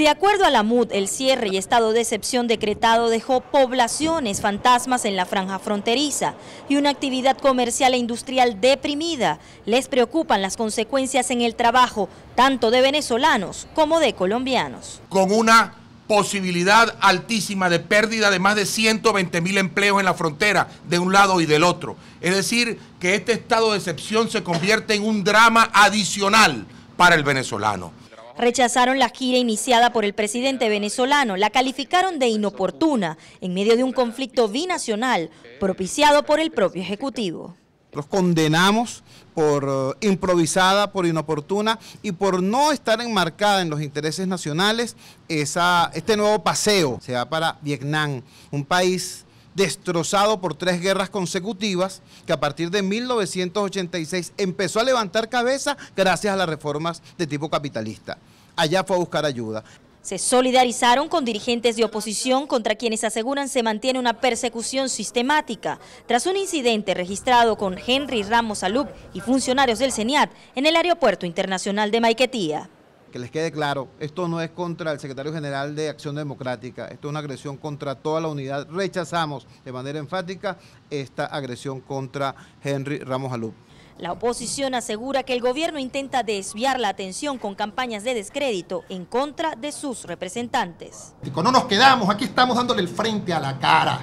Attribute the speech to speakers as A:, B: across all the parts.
A: De acuerdo a la MUD, el cierre y estado de excepción decretado dejó poblaciones fantasmas en la franja fronteriza y una actividad comercial e industrial deprimida. Les preocupan las consecuencias en el trabajo, tanto de venezolanos como de colombianos.
B: Con una posibilidad altísima de pérdida de más de 120 mil empleos en la frontera, de un lado y del otro. Es decir, que este estado de excepción se convierte en un drama adicional para el venezolano
A: rechazaron la gira iniciada por el presidente venezolano, la calificaron de inoportuna en medio de un conflicto binacional propiciado por el
B: propio Ejecutivo. Los condenamos por eh, improvisada, por inoportuna y por no estar enmarcada en los intereses nacionales este nuevo paseo. Se va para Vietnam, un país destrozado por tres guerras consecutivas, que a partir de 1986 empezó a levantar cabeza gracias a las reformas de tipo capitalista. Allá fue a buscar ayuda.
A: Se solidarizaron con dirigentes de oposición contra quienes aseguran se mantiene una persecución sistemática tras un incidente registrado con Henry Ramos Alup y funcionarios del CENIAT en el Aeropuerto Internacional de Maiquetía
B: que les quede claro, esto no es contra el secretario general de Acción Democrática, esto es una agresión contra toda la unidad. Rechazamos de manera enfática esta agresión contra Henry Ramos Alú.
A: La oposición asegura que el gobierno intenta desviar la atención con campañas de descrédito en contra de sus representantes.
B: No nos quedamos, aquí estamos dándole el frente a la cara.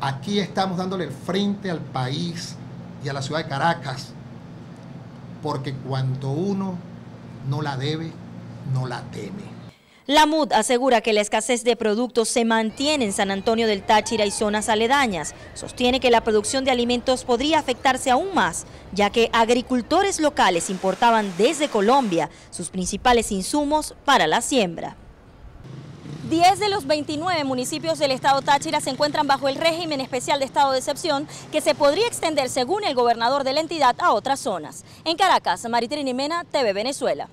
B: Aquí estamos dándole el frente al país y a la ciudad de Caracas. Porque cuando uno no la debe, no la teme.
A: La MUD asegura que la escasez de productos se mantiene en San Antonio del Táchira y zonas aledañas. Sostiene que la producción de alimentos podría afectarse aún más, ya que agricultores locales importaban desde Colombia sus principales insumos para la siembra. 10 de los 29 municipios del estado Táchira se encuentran bajo el régimen especial de estado de excepción que se podría extender, según el gobernador de la entidad, a otras zonas. En Caracas, Maritrini Mena, TV Venezuela.